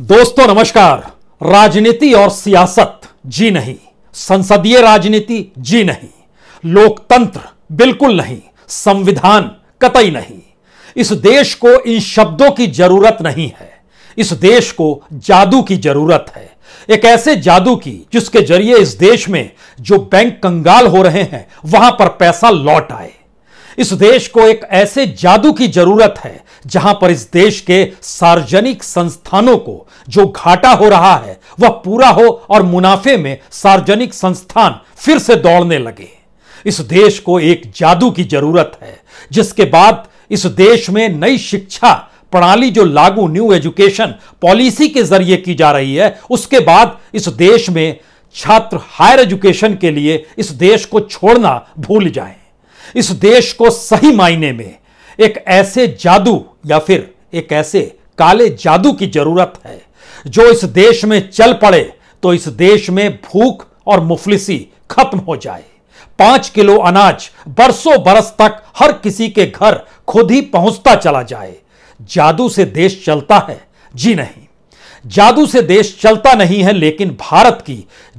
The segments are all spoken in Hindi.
दोस्तों नमस्कार राजनीति और सियासत जी नहीं संसदीय राजनीति जी नहीं लोकतंत्र बिल्कुल नहीं संविधान कतई नहीं इस देश को इन शब्दों की जरूरत नहीं है इस देश को जादू की जरूरत है एक ऐसे जादू की जिसके जरिए इस देश में जो बैंक कंगाल हो रहे हैं वहां पर पैसा लौट आए इस देश को एक ऐसे जादू की जरूरत है जहां पर इस देश के सार्वजनिक संस्थानों को जो घाटा हो रहा है वह पूरा हो और मुनाफे में सार्वजनिक संस्थान फिर से दौड़ने लगे इस देश को एक जादू की जरूरत है जिसके बाद इस देश में नई शिक्षा प्रणाली जो लागू न्यू एजुकेशन पॉलिसी के जरिए की जा रही है उसके बाद इस देश में छात्र हायर एजुकेशन के लिए इस देश को छोड़ना भूल जाएं इस देश को सही मायने में एक ऐसे जादू या फिर एक ऐसे काले जादू की जरूरत है जो इस देश में चल पड़े तो इस देश में भूख और मुफलिसी खत्म हो जाए पांच किलो अनाज बरसों बरस तक हर किसी के घर खुद ही पहुंचता चला जाए जादू से देश चलता है जी नहीं जादू से देश चलता नहीं है लेकिन भारत की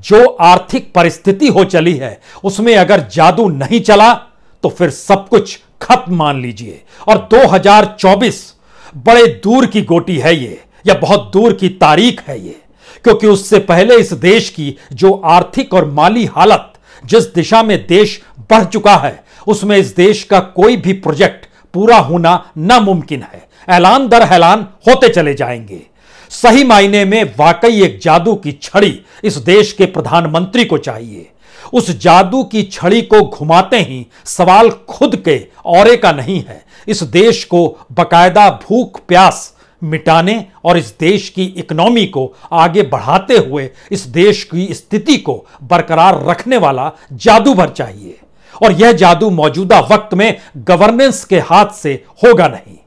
जो आर्थिक परिस्थिति हो चली है उसमें अगर जादू नहीं चला तो फिर सब कुछ खत्म मान लीजिए और 2024 बड़े दूर की गोटी है ये या बहुत दूर की तारीख है ये क्योंकि उससे पहले इस देश की जो आर्थिक और माली हालत जिस दिशा में देश बढ़ चुका है उसमें इस देश का कोई भी प्रोजेक्ट पूरा होना नामुमकिन है ऐलान दर ऐलान होते चले जाएंगे सही मायने में वाकई एक जादू की छड़ी इस देश के प्रधानमंत्री को चाहिए उस जादू की छड़ी को घुमाते ही सवाल खुद के औरे का नहीं है इस देश को बकायदा भूख प्यास मिटाने और इस देश की इकोनॉमी को आगे बढ़ाते हुए इस देश की स्थिति को बरकरार रखने वाला जादू भर चाहिए और यह जादू मौजूदा वक्त में गवर्नेंस के हाथ से होगा नहीं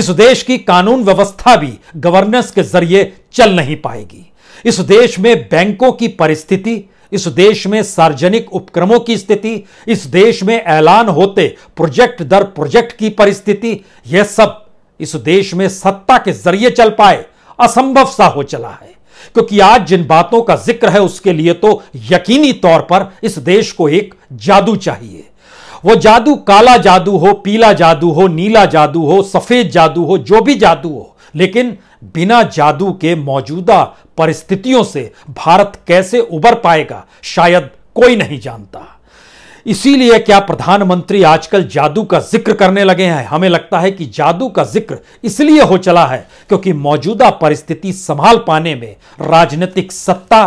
इस देश की कानून व्यवस्था भी गवर्नेंस के जरिए चल नहीं पाएगी इस देश में बैंकों की परिस्थिति इस देश में सार्वजनिक उपक्रमों की स्थिति इस देश में ऐलान होते प्रोजेक्ट दर प्रोजेक्ट की परिस्थिति यह सब इस देश में सत्ता के जरिए चल पाए असंभव सा हो चला है क्योंकि आज जिन बातों का जिक्र है उसके लिए तो यकीनी तौर पर इस देश को एक जादू चाहिए वो जादू काला जादू हो पीला जादू हो नीला जादू हो सफेद जादू हो जो भी जादू हो लेकिन बिना जादू के मौजूदा परिस्थितियों से भारत कैसे उबर पाएगा शायद कोई नहीं जानता इसीलिए क्या प्रधानमंत्री आजकल जादू का जिक्र करने लगे हैं हमें लगता है कि जादू का जिक्र इसलिए हो चला है क्योंकि मौजूदा परिस्थिति संभाल पाने में राजनीतिक सत्ता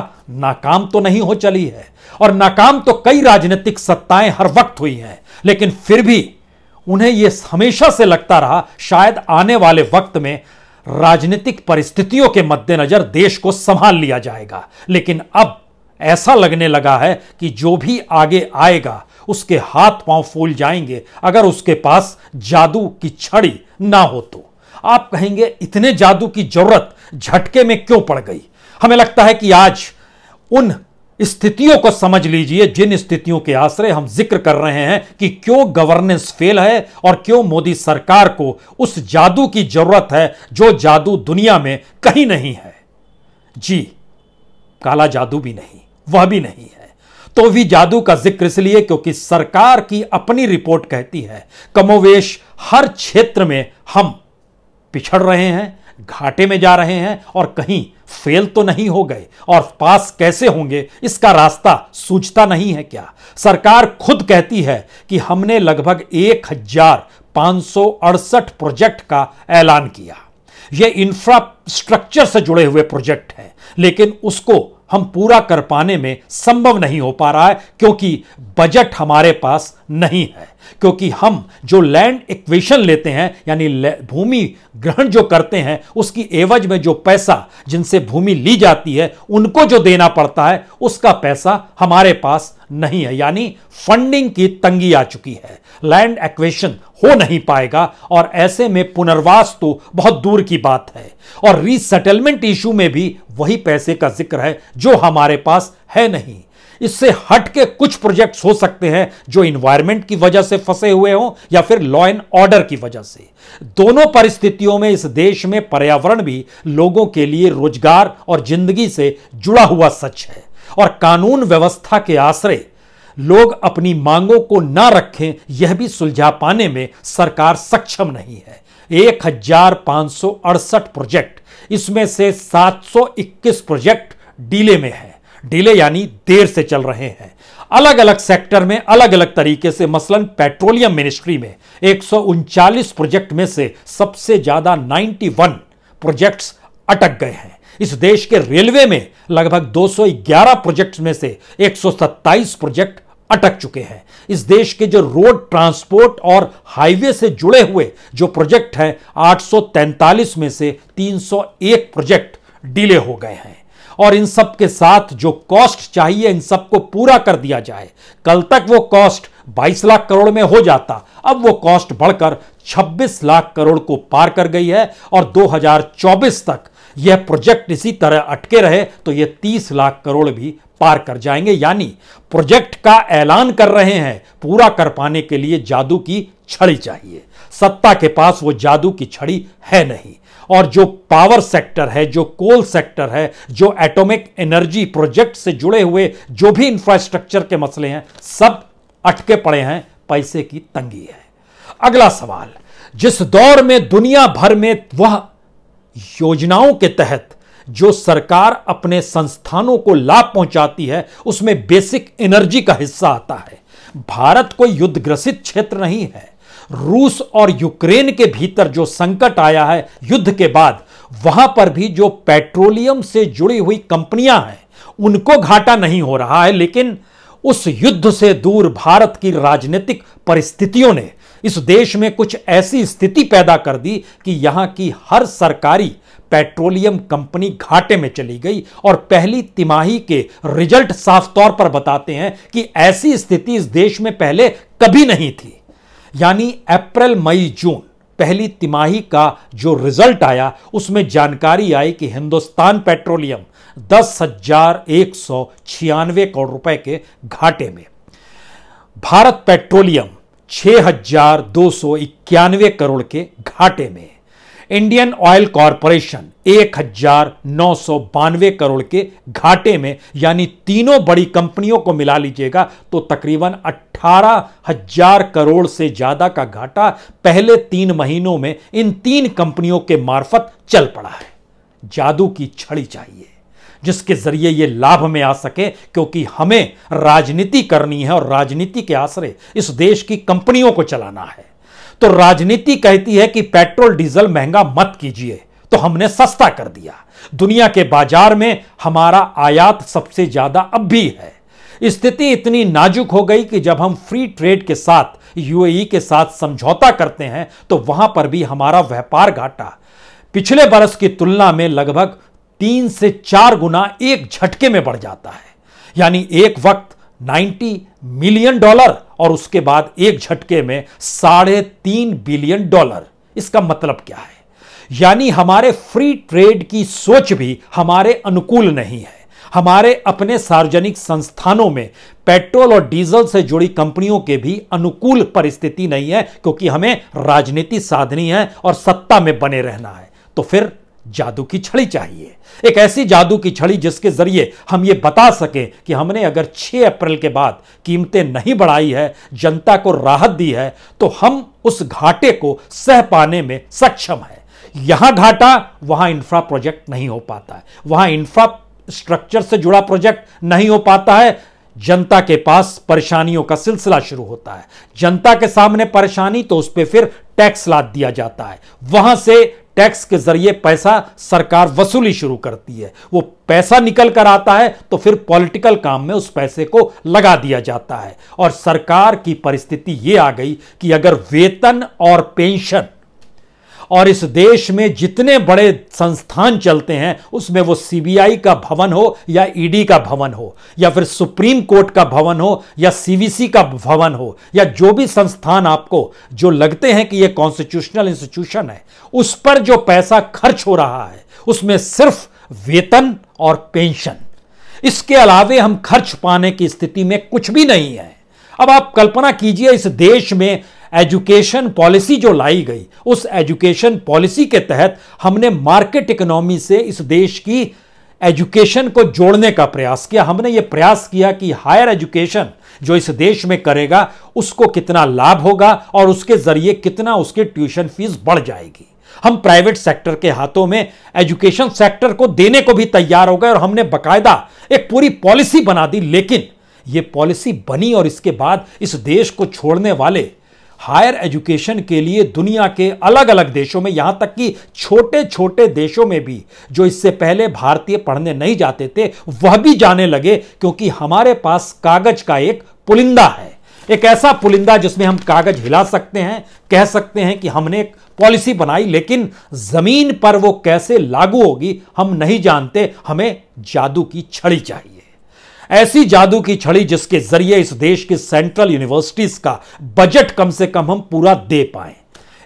नाकाम तो नहीं हो चली है और नाकाम तो कई राजनीतिक सत्ताएं हर वक्त हुई हैं लेकिन फिर भी उन्हें यह हमेशा से लगता रहा शायद आने वाले वक्त में राजनीतिक परिस्थितियों के मद्देनजर देश को संभाल लिया जाएगा लेकिन अब ऐसा लगने लगा है कि जो भी आगे आएगा उसके हाथ पांव फूल जाएंगे अगर उसके पास जादू की छड़ी ना हो तो आप कहेंगे इतने जादू की जरूरत झटके में क्यों पड़ गई हमें लगता है कि आज उन स्थितियों को समझ लीजिए जिन स्थितियों के आश्रय हम जिक्र कर रहे हैं कि क्यों गवर्नेंस फेल है और क्यों मोदी सरकार को उस जादू की जरूरत है जो जादू दुनिया में कहीं नहीं है जी काला जादू भी नहीं वह भी नहीं है तो भी जादू का जिक्र इसलिए क्योंकि सरकार की अपनी रिपोर्ट कहती है कमोवेश हर क्षेत्र में हम पिछड़ रहे हैं घाटे में जा रहे हैं और कहीं फेल तो नहीं हो गए और पास कैसे होंगे इसका रास्ता सूझता नहीं है क्या सरकार खुद कहती है कि हमने लगभग एक हजार पांच सौ अड़सठ प्रोजेक्ट का ऐलान किया ये इंफ्रास्ट्रक्चर से जुड़े हुए प्रोजेक्ट हैं लेकिन उसको हम पूरा कर पाने में संभव नहीं हो पा रहा है क्योंकि बजट हमारे पास नहीं है क्योंकि हम जो लैंड इक्वेशन लेते हैं यानी भूमि ग्रहण जो करते हैं उसकी एवज में जो पैसा जिनसे भूमि ली जाती है उनको जो देना पड़ता है उसका पैसा हमारे पास नहीं है यानी फंडिंग की तंगी आ चुकी है लैंड एक्वेशन हो नहीं पाएगा और ऐसे में पुनर्वास तो बहुत दूर की बात है और रीसेटलमेंट इशू में भी वही पैसे का जिक्र है जो हमारे पास है नहीं इससे हट के कुछ प्रोजेक्ट्स हो सकते हैं जो इन्वायरमेंट की वजह से फंसे हुए हों या फिर लॉ एंड ऑर्डर की वजह से दोनों परिस्थितियों में इस देश में पर्यावरण भी लोगों के लिए रोजगार और जिंदगी से जुड़ा हुआ सच है और कानून व्यवस्था के आश्रय लोग अपनी मांगों को ना रखें यह भी सुलझा पाने में सरकार सक्षम नहीं है एक हजार सौ अड़सठ प्रोजेक्ट इसमें से 721 प्रोजेक्ट डीले में है डीले यानी देर से चल रहे हैं अलग अलग सेक्टर में अलग अलग तरीके से मसलन पेट्रोलियम मिनिस्ट्री में एक प्रोजेक्ट में से सबसे ज्यादा 91 प्रोजेक्ट्स अटक गए हैं इस देश के रेलवे में लगभग 211 प्रोजेक्ट्स में से 127 प्रोजेक्ट अटक चुके हैं इस देश के जो रोड ट्रांसपोर्ट और हाईवे से जुड़े हुए जो प्रोजेक्ट हैं 843 में से 301 प्रोजेक्ट डिले हो गए हैं और इन सब के साथ जो कॉस्ट चाहिए इन को पूरा कर दिया जाए कल तक वो कॉस्ट 22 लाख करोड़ में हो जाता अब वो कॉस्ट बढ़कर 26 लाख करोड़ को पार कर गई है और 2024 तक यह प्रोजेक्ट इसी तरह अटके रहे तो यह 30 लाख करोड़ भी पार कर जाएंगे यानी प्रोजेक्ट का ऐलान कर रहे हैं पूरा कर पाने के लिए जादू की छड़ी चाहिए सत्ता के पास वो जादू की छड़ी है नहीं और जो पावर सेक्टर है जो कोल सेक्टर है जो एटॉमिक एनर्जी प्रोजेक्ट से जुड़े हुए जो भी इंफ्रास्ट्रक्चर के मसले हैं सब अटके पड़े हैं पैसे की तंगी है अगला सवाल जिस दौर में दुनिया भर में वह योजनाओं के तहत जो सरकार अपने संस्थानों को लाभ पहुंचाती है उसमें बेसिक एनर्जी का हिस्सा आता है भारत कोई युद्धग्रसित क्षेत्र नहीं है रूस और यूक्रेन के भीतर जो संकट आया है युद्ध के बाद वहां पर भी जो पेट्रोलियम से जुड़ी हुई कंपनियां हैं उनको घाटा नहीं हो रहा है लेकिन उस युद्ध से दूर भारत की राजनीतिक परिस्थितियों ने इस देश में कुछ ऐसी स्थिति पैदा कर दी कि यहां की हर सरकारी पेट्रोलियम कंपनी घाटे में चली गई और पहली तिमाही के रिजल्ट साफ तौर पर बताते हैं कि ऐसी स्थिति इस देश में पहले कभी नहीं थी यानी अप्रैल मई जून पहली तिमाही का जो रिजल्ट आया उसमें जानकारी आई कि हिंदुस्तान पेट्रोलियम दस हजार एक सौ छियानवे करोड़ रुपए के घाटे में भारत पेट्रोलियम छह हजार दो सौ इक्यानवे करोड़ के घाटे में इंडियन ऑयल कॉरपोरेशन एक हजार नौ सौ बानवे करोड़ के घाटे में यानी तीनों बड़ी कंपनियों को मिला लीजिएगा तो तकरीबन अट्ठारह हजार करोड़ से ज्यादा का घाटा पहले तीन महीनों में इन तीन कंपनियों के मार्फत चल पड़ा है जादू की छड़ी चाहिए जिसके जरिए ये लाभ में आ सके क्योंकि हमें राजनीति करनी है और राजनीति के आश्रय इस देश की कंपनियों को चलाना है तो राजनीति कहती है कि पेट्रोल डीजल महंगा मत कीजिए तो हमने सस्ता कर दिया दुनिया के बाजार में हमारा आयात सबसे ज्यादा अब भी है स्थिति इतनी नाजुक हो गई कि जब हम फ्री ट्रेड के साथ यूएई के साथ समझौता करते हैं तो वहां पर भी हमारा व्यापार घाटा पिछले बरस की तुलना में लगभग तीन से चार गुना एक झटके में बढ़ जाता है यानी एक वक्त 90 मिलियन डॉलर और उसके बाद एक झटके में साढ़े तीन बिलियन डॉलर इसका मतलब क्या है यानी हमारे फ्री ट्रेड की सोच भी हमारे अनुकूल नहीं है हमारे अपने सार्वजनिक संस्थानों में पेट्रोल और डीजल से जुड़ी कंपनियों के भी अनुकूल परिस्थिति नहीं है क्योंकि हमें राजनीति साधनी है और सत्ता में बने रहना है तो फिर जादू की छड़ी चाहिए एक ऐसी जादू की छड़ी जिसके जरिए हम ये बता सकें कि हमने अगर 6 अप्रैल के बाद कीमतें नहीं बढ़ाई है जनता को राहत दी है तो हम उस घाटे को सह पाने में सक्षम है यहां घाटा वहां इंफ्रा प्रोजेक्ट नहीं हो पाता है वहां इंफ्रा स्ट्रक्चर से जुड़ा प्रोजेक्ट नहीं हो पाता है जनता के पास परेशानियों का सिलसिला शुरू होता है जनता के सामने परेशानी तो उस पर फिर टैक्स लाद दिया जाता है वहां से टैक्स के जरिए पैसा सरकार वसूली शुरू करती है वो पैसा निकल कर आता है तो फिर पॉलिटिकल काम में उस पैसे को लगा दिया जाता है और सरकार की परिस्थिति ये आ गई कि अगर वेतन और पेंशन और इस देश में जितने बड़े संस्थान चलते हैं उसमें वो सीबीआई का भवन हो या ईडी e का भवन हो या फिर सुप्रीम कोर्ट का भवन हो या सीवीसी का भवन हो या जो भी संस्थान आपको जो लगते हैं कि ये कॉन्स्टिट्यूशनल इंस्टीट्यूशन है उस पर जो पैसा खर्च हो रहा है उसमें सिर्फ वेतन और पेंशन इसके अलावे हम खर्च पाने की स्थिति में कुछ भी नहीं है अब आप कल्पना कीजिए इस देश में एजुकेशन पॉलिसी जो लाई गई उस एजुकेशन पॉलिसी के तहत हमने मार्केट इकोनॉमी से इस देश की एजुकेशन को जोड़ने का प्रयास किया हमने ये प्रयास किया कि हायर एजुकेशन जो इस देश में करेगा उसको कितना लाभ होगा और उसके जरिए कितना उसकी ट्यूशन फीस बढ़ जाएगी हम प्राइवेट सेक्टर के हाथों में एजुकेशन सेक्टर को देने को भी तैयार हो गए और हमने बकायदा एक पूरी पॉलिसी बना दी लेकिन ये पॉलिसी बनी और इसके बाद इस देश को छोड़ने वाले हायर एजुकेशन के लिए दुनिया के अलग अलग देशों में यहां तक कि छोटे छोटे देशों में भी जो इससे पहले भारतीय पढ़ने नहीं जाते थे वह भी जाने लगे क्योंकि हमारे पास कागज का एक पुलिंदा है एक ऐसा पुलिंदा जिसमें हम कागज हिला सकते हैं कह सकते हैं कि हमने एक पॉलिसी बनाई लेकिन जमीन पर वो कैसे लागू होगी हम नहीं जानते हमें जादू की छड़ी चाहिए ऐसी जादू की छड़ी जिसके जरिए इस देश की सेंट्रल यूनिवर्सिटीज का बजट कम से कम हम पूरा दे पाए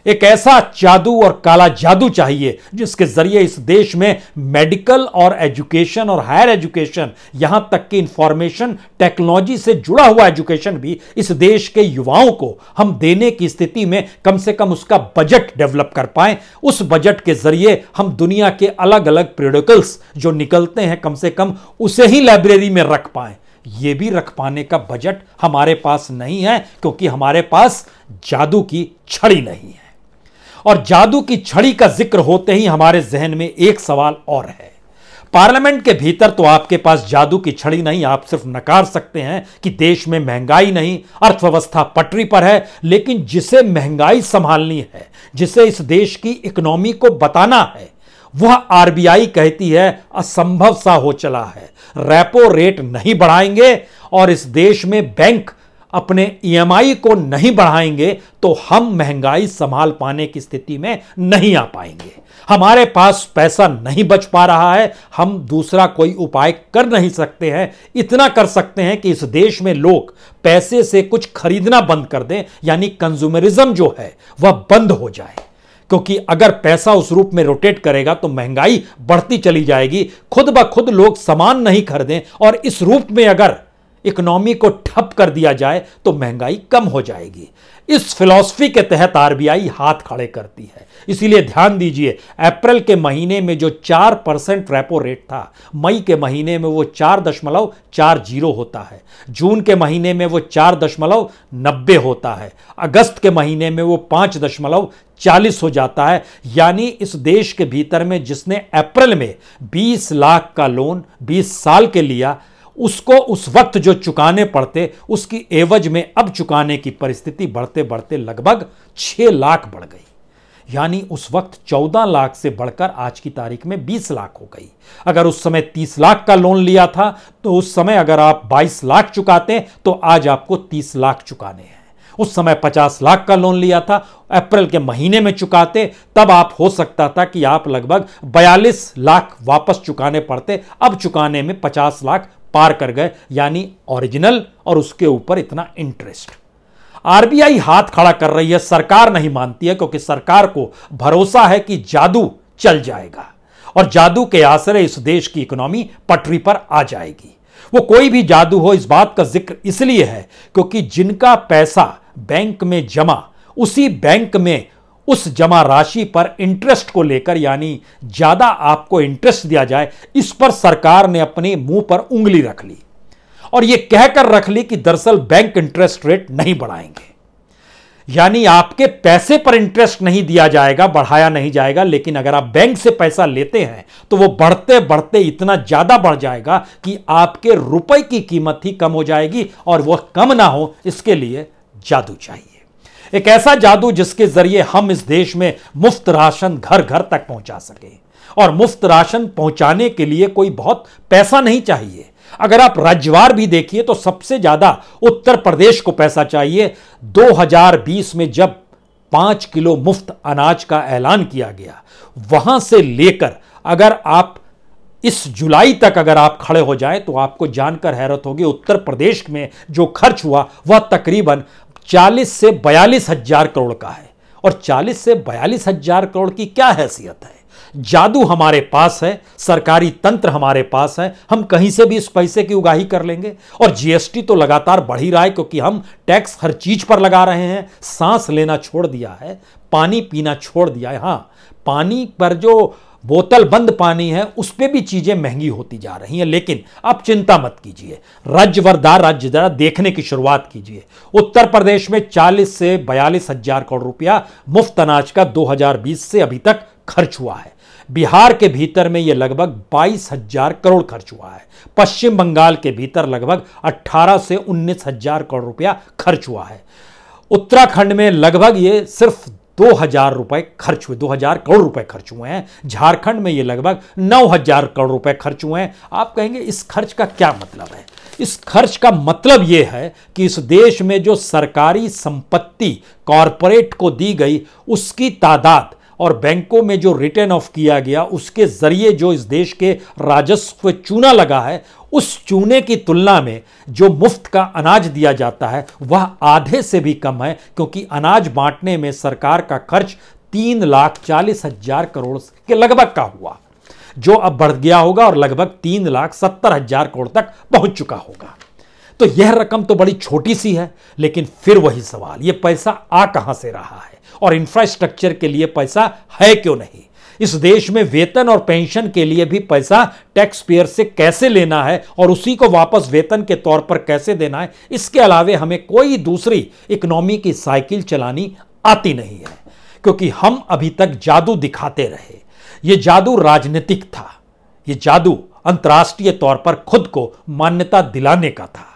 एक ऐसा जादू और काला जादू चाहिए जिसके जरिए इस देश में मेडिकल और एजुकेशन और हायर एजुकेशन यहां तक कि इंफॉर्मेशन टेक्नोलॉजी से जुड़ा हुआ एजुकेशन भी इस देश के युवाओं को हम देने की स्थिति में कम से कम उसका बजट डेवलप कर पाए उस बजट के जरिए हम दुनिया के अलग अलग प्रोडिकल्स जो निकलते हैं कम से कम उसे ही लाइब्रेरी में रख पाए ये भी रख पाने का बजट हमारे पास नहीं है क्योंकि हमारे पास जादू की छड़ी नहीं है और जादू की छड़ी का जिक्र होते ही हमारे जहन में एक सवाल और है पार्लियामेंट के भीतर तो आपके पास जादू की छड़ी नहीं आप सिर्फ नकार सकते हैं कि देश में महंगाई नहीं अर्थव्यवस्था पटरी पर है लेकिन जिसे महंगाई संभालनी है जिसे इस देश की इकोनॉमी को बताना है वह आरबीआई कहती है असंभव सा हो चला है रेपो रेट नहीं बढ़ाएंगे और इस देश में बैंक अपने ईएमआई e को नहीं बढ़ाएंगे तो हम महंगाई संभाल पाने की स्थिति में नहीं आ पाएंगे हमारे पास पैसा नहीं बच पा रहा है हम दूसरा कोई उपाय कर नहीं सकते हैं इतना कर सकते हैं कि इस देश में लोग पैसे से कुछ खरीदना बंद कर दें यानी कंज्यूमरिज्म जो है वह बंद हो जाए क्योंकि अगर पैसा उस रूप में रोटेट करेगा तो महंगाई बढ़ती चली जाएगी खुद ब खुद लोग सामान नहीं खरीदें और इस रूप में अगर इकोनॉमी को ठप कर दिया जाए तो महंगाई कम हो जाएगी इस फिलॉसफी के तहत आरबीआई हाथ खड़े करती है इसीलिए ध्यान दीजिए अप्रैल के महीने में जो चार परसेंट रेपो रेट था मई के महीने में वो चार दशमलव चार जीरो होता है जून के महीने में वो चार दशमलव नब्बे होता है अगस्त के महीने में वो पाँच दशमलव चालीस हो जाता है यानी इस देश के भीतर में जिसने अप्रैल में बीस लाख का लोन बीस साल के लिया उसको उस वक्त जो चुकाने पड़ते उसकी एवज में अब चुकाने की परिस्थिति बढ़ते बढ़ते लगभग छः लाख बढ़ गई यानी उस वक्त चौदह लाख से बढ़कर आज की तारीख में बीस लाख हो गई अगर उस समय तीस लाख का लोन लिया था तो उस समय अगर आप बाईस लाख चुकाते तो आज आपको तीस लाख चुकाने हैं उस समय 50 लाख का लोन लिया था अप्रैल के महीने में चुकाते तब आप हो सकता था कि आप लगभग 42 लाख वापस चुकाने पड़ते अब चुकाने में 50 लाख पार कर गए यानी ओरिजिनल और उसके ऊपर इतना इंटरेस्ट आरबीआई हाथ खड़ा कर रही है सरकार नहीं मानती है क्योंकि सरकार को भरोसा है कि जादू चल जाएगा और जादू के आश्रय इस देश की इकोनॉमी पटरी पर आ जाएगी वो कोई भी जादू हो इस बात का जिक्र इसलिए है क्योंकि जिनका पैसा बैंक में जमा उसी बैंक में उस जमा राशि पर इंटरेस्ट को लेकर यानी ज़्यादा आपको इंटरेस्ट दिया जाए इस पर सरकार ने अपने मुंह पर उंगली रख ली और यह कहकर रख ली कि दरअसल बैंक इंटरेस्ट रेट नहीं बढ़ाएंगे यानी आपके पैसे पर इंटरेस्ट नहीं दिया जाएगा बढ़ाया नहीं जाएगा लेकिन अगर आप बैंक से पैसा लेते हैं तो वो बढ़ते बढ़ते इतना ज़्यादा बढ़ जाएगा कि आपके रुपए की कीमत ही कम हो जाएगी और वह कम ना हो इसके लिए जादू चाहिए एक ऐसा जादू जिसके जरिए हम इस देश में मुफ्त राशन घर घर तक पहुंचा सके और मुफ्त राशन पहुंचाने के लिए कोई बहुत पैसा नहीं चाहिए अगर आप राज्यवार भी देखिए तो सबसे ज्यादा उत्तर प्रदेश को पैसा चाहिए 2020 में जब पांच किलो मुफ्त अनाज का ऐलान किया गया वहां से लेकर अगर आप इस जुलाई तक अगर आप खड़े हो जाएं तो आपको जानकर हैरत होगी उत्तर प्रदेश में जो खर्च हुआ वह तकरीबन चालीस से बयालीस हजार करोड़ का है और चालीस से बयालीस हजार करोड़ की क्या हैसियत है जादू हमारे पास है सरकारी तंत्र हमारे पास है हम कहीं से भी इस पैसे की उगाही कर लेंगे और जीएसटी तो लगातार बढ़ ही रहा है क्योंकि हम टैक्स हर चीज पर लगा रहे हैं सांस लेना छोड़ दिया है पानी पीना छोड़ दिया है हाँ पानी पर जो बोतल बंद पानी है उस पर भी चीज़ें महंगी होती जा रही हैं लेकिन आप चिंता मत कीजिए राज्य वरदार राज्य दरा देखने की शुरुआत कीजिए उत्तर प्रदेश में 40 से बयालीस हजार करोड़ रुपया मुफ्त अनाज का 2020 से अभी तक खर्च हुआ है बिहार के भीतर में ये लगभग बाईस हजार करोड़ खर्च हुआ है पश्चिम बंगाल के भीतर लगभग 18 से उन्नीस हजार करोड़ रुपया खर्च हुआ है उत्तराखंड में लगभग ये सिर्फ दो हजार रुपए खर्च हुए दो हजार करोड़ रुपए खर्च हुए हैं झारखंड में ये लगभग नौ हजार करोड़ रुपए खर्च हुए हैं आप कहेंगे इस खर्च का क्या मतलब है इस खर्च का मतलब ये है कि इस देश में जो सरकारी संपत्ति कॉरपोरेट को दी गई उसकी तादाद और बैंकों में जो रिटर्न ऑफ किया गया उसके जरिए जो इस देश के राजस्व चूना लगा है उस चूने की तुलना में जो मुफ्त का अनाज दिया जाता है वह आधे से भी कम है क्योंकि अनाज बांटने में सरकार का खर्च तीन लाख चालीस हजार करोड़ के लगभग का हुआ जो अब बढ़ गया होगा और लगभग तीन लाख सत्तर हजार करोड़ तक पहुंच चुका होगा तो यह रकम तो बड़ी छोटी सी है लेकिन फिर वही सवाल यह पैसा आ कहां से रहा है और इंफ्रास्ट्रक्चर के लिए पैसा है क्यों नहीं इस देश में वेतन और पेंशन के लिए भी पैसा टैक्स पेयर से कैसे लेना है और उसी को वापस वेतन के तौर पर कैसे देना है इसके अलावे हमें कोई दूसरी इकोनॉमी की साइकिल चलानी आती नहीं है क्योंकि हम अभी तक जादू दिखाते रहे ये जादू राजनीतिक था ये जादू अंतर्राष्ट्रीय तौर पर खुद को मान्यता दिलाने का था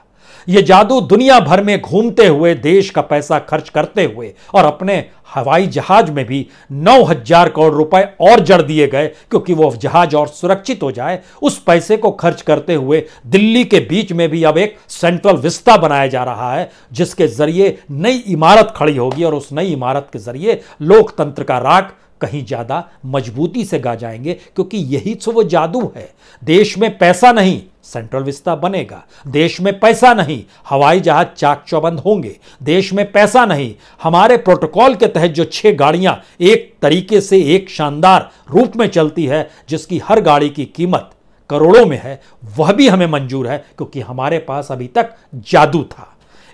ये जादू दुनिया भर में घूमते हुए देश का पैसा खर्च करते हुए और अपने हवाई जहाज में भी नौ हजार करोड़ रुपए और जड़ दिए गए क्योंकि वो जहाज और सुरक्षित हो जाए उस पैसे को खर्च करते हुए दिल्ली के बीच में भी अब एक सेंट्रल विस्ता बनाया जा रहा है जिसके जरिए नई इमारत खड़ी होगी और उस नई इमारत के जरिए लोकतंत्र का राग कहीं ज़्यादा मजबूती से गा जाएंगे क्योंकि यही तो वो जादू है देश में पैसा नहीं सेंट्रल विस्ता बनेगा देश में पैसा नहीं हवाई जहाज चाक चौबंद होंगे देश में पैसा नहीं हमारे प्रोटोकॉल के तहत जो छह गाड़ियां एक तरीके से एक शानदार रूप में चलती है जिसकी हर गाड़ी की कीमत करोड़ों में है वह भी हमें मंजूर है क्योंकि हमारे पास अभी तक जादू था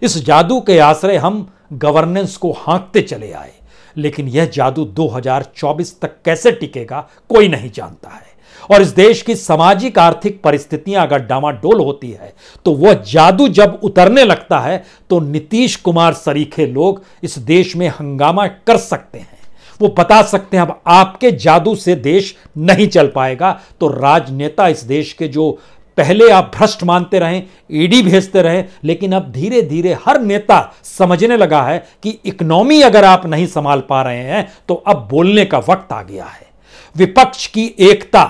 इस जादू के आश्रय हम गवर्नेंस को हाँकते चले आए लेकिन यह जादू 2024 तक कैसे टिकेगा कोई नहीं जानता है और इस देश की सामाजिक आर्थिक परिस्थितियां अगर डामाडोल होती है तो वह जादू जब उतरने लगता है तो नीतीश कुमार सरीखे लोग इस देश में हंगामा कर सकते हैं वो बता सकते हैं अब आपके जादू से देश नहीं चल पाएगा तो राजनेता इस देश के जो पहले आप भ्रष्ट मानते रहें ईडी भेजते रहें लेकिन अब धीरे धीरे हर नेता समझने लगा है कि इकोनॉमी अगर आप नहीं संभाल पा रहे हैं तो अब बोलने का वक्त आ गया है विपक्ष की एकता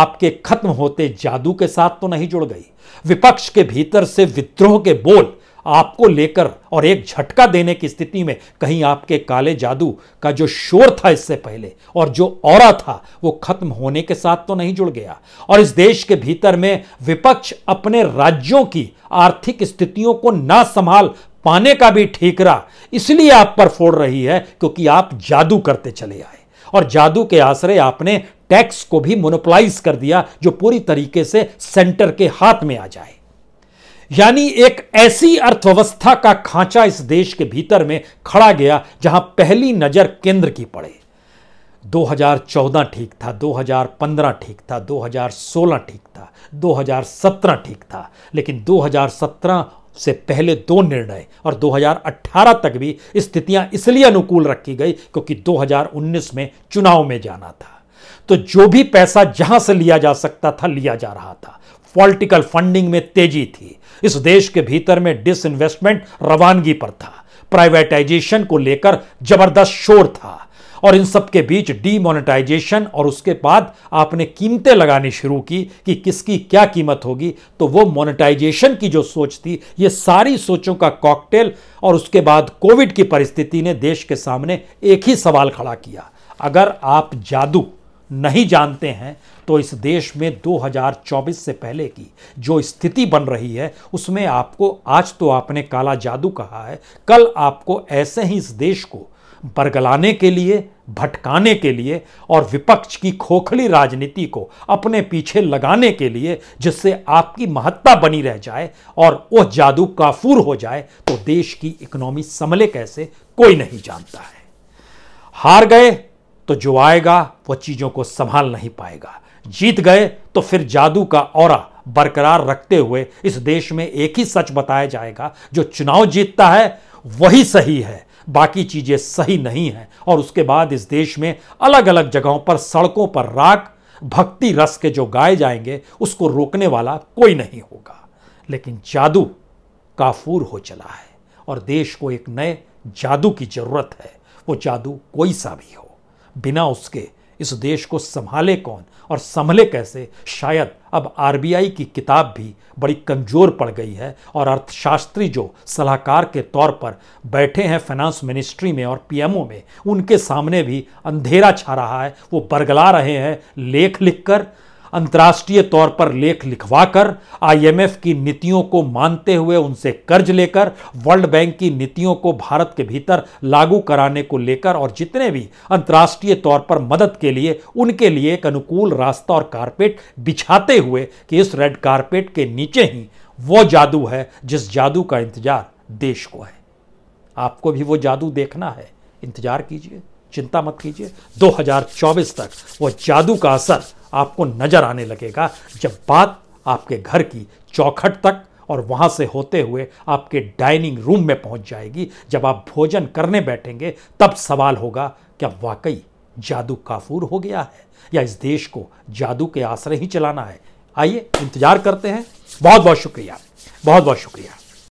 आपके खत्म होते जादू के साथ तो नहीं जुड़ गई विपक्ष के भीतर से विद्रोह के बोल आपको लेकर और एक झटका देने की स्थिति में कहीं आपके काले जादू का जो शोर था इससे पहले और जो और था वो खत्म होने के साथ तो नहीं जुड़ गया और इस देश के भीतर में विपक्ष अपने राज्यों की आर्थिक स्थितियों को ना संभाल पाने का भी ठीकरा इसलिए आप पर फोड़ रही है क्योंकि आप जादू करते चले आए और जादू के आश्रय आपने टैक्स को भी मोनोपलाइज कर दिया जो पूरी तरीके से सेंटर के हाथ में आ जाए यानी एक ऐसी अर्थव्यवस्था का खांचा इस देश के भीतर में खड़ा गया जहां पहली नजर केंद्र की पड़े 2014 ठीक था 2015 ठीक था 2016 ठीक था 2017 ठीक था लेकिन 2017 से पहले दो निर्णय और 2018 तक भी स्थितियां इसलिए अनुकूल रखी गई क्योंकि 2019 में चुनाव में जाना था तो जो भी पैसा जहां से लिया जा सकता था लिया जा रहा था पॉलिटिकल फंडिंग में तेजी थी इस देश के भीतर में डिसइन्वेस्टमेंट रवानगी पर था प्राइवेटाइजेशन को लेकर जबरदस्त शोर था और इन सब के बीच डीमोनेटाइजेशन और उसके बाद आपने कीमतें लगानी शुरू की कि किसकी क्या कीमत होगी तो वो मोनेटाइजेशन की जो सोच थी ये सारी सोचों का कॉकटेल और उसके बाद कोविड की परिस्थिति ने देश के सामने एक ही सवाल खड़ा किया अगर आप जादू नहीं जानते हैं तो इस देश में 2024 से पहले की जो स्थिति बन रही है उसमें आपको आज तो आपने काला जादू कहा है कल आपको ऐसे ही इस देश को बरगलाने के लिए भटकाने के लिए और विपक्ष की खोखली राजनीति को अपने पीछे लगाने के लिए जिससे आपकी महत्ता बनी रह जाए और वह जादू काफूर हो जाए तो देश की इकोनॉमी संभले कैसे कोई नहीं जानता है हार गए तो जो आएगा वह चीज़ों को संभाल नहीं पाएगा जीत गए तो फिर जादू का और बरकरार रखते हुए इस देश में एक ही सच बताया जाएगा जो चुनाव जीतता है वही सही है बाकी चीज़ें सही नहीं है और उसके बाद इस देश में अलग अलग जगहों पर सड़कों पर राख भक्ति रस के जो गाए जाएंगे उसको रोकने वाला कोई नहीं होगा लेकिन जादू काफूर हो चला है और देश को एक नए जादू की ज़रूरत है वो जादू कोई सा भी हो बिना उसके इस देश को संभाले कौन और संभले कैसे शायद अब आर की किताब भी बड़ी कमज़ोर पड़ गई है और अर्थशास्त्री जो सलाहकार के तौर पर बैठे हैं फाइनेंस मिनिस्ट्री में और पीएमओ में उनके सामने भी अंधेरा छा रहा है वो बरगला रहे हैं लेख लिखकर अंतर्राष्ट्रीय तौर पर लेख लिखवाकर आईएमएफ की नीतियों को मानते हुए उनसे कर्ज लेकर वर्ल्ड बैंक की नीतियों को भारत के भीतर लागू कराने को लेकर और जितने भी अंतर्राष्ट्रीय तौर पर मदद के लिए उनके लिए एक अनुकूल रास्ता और कारपेट बिछाते हुए कि इस रेड कारपेट के नीचे ही वो जादू है जिस जादू का इंतजार देश को है आपको भी वो जादू देखना है इंतजार कीजिए चिंता मत कीजिए 2024 तक वो जादू का असर आपको नजर आने लगेगा जब बात आपके घर की चौखट तक और वहाँ से होते हुए आपके डाइनिंग रूम में पहुँच जाएगी जब आप भोजन करने बैठेंगे तब सवाल होगा क्या वाकई जादू काफूर हो गया है या इस देश को जादू के आश्रय ही चलाना है आइए इंतज़ार करते हैं बहुत बहुत शुक्रिया बहुत बहुत शुक्रिया